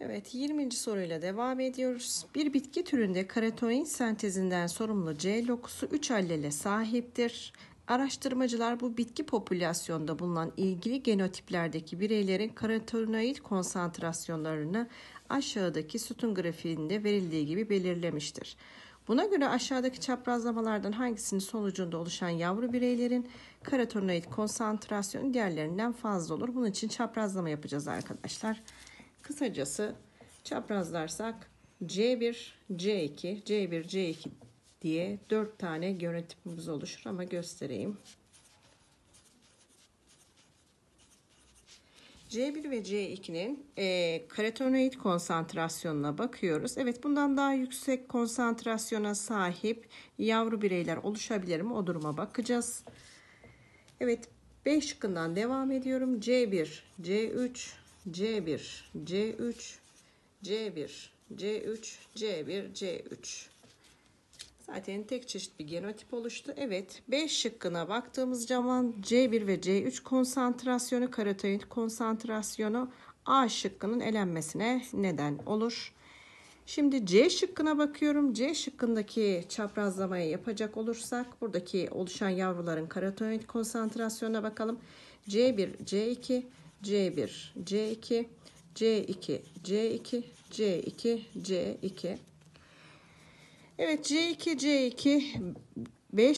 Evet 20. soruyla devam ediyoruz. Bir bitki türünde karotenoid sentezinden sorumlu C lokusu 3 allele sahiptir. Araştırmacılar bu bitki popülasyonda bulunan ilgili genotiplerdeki bireylerin karotenoid konsantrasyonlarını aşağıdaki sütun grafiğinde verildiği gibi belirlemiştir. Buna göre aşağıdaki çaprazlamalardan hangisinin sonucunda oluşan yavru bireylerin karotenoid konsantrasyonu diğerlerinden fazla olur. Bunun için çaprazlama yapacağız arkadaşlar. Kısacası çaprazlarsak C1, C2, C1, C2 diye 4 tane görüntümüz oluşur ama göstereyim. C1 ve C2'nin e, karotenoid konsantrasyonuna bakıyoruz. Evet bundan daha yüksek konsantrasyona sahip yavru bireyler oluşabilir mi? O duruma bakacağız. Evet B şıkkından devam ediyorum. C1, C3, C1, C3, C1, C3, C1, C3. Zaten tek çeşit bir genotip oluştu. Evet, B şıkkına baktığımız zaman C1 ve C3 konsantrasyonu, karotenoid konsantrasyonu A şıkkının elenmesine neden olur. Şimdi C şıkkına bakıyorum. C şıkkındaki çaprazlamayı yapacak olursak buradaki oluşan yavruların karotenoid konsantrasyonuna bakalım. C1, C2, C1, C2, C2, C2, C2, C2. Evet C2, C2, 5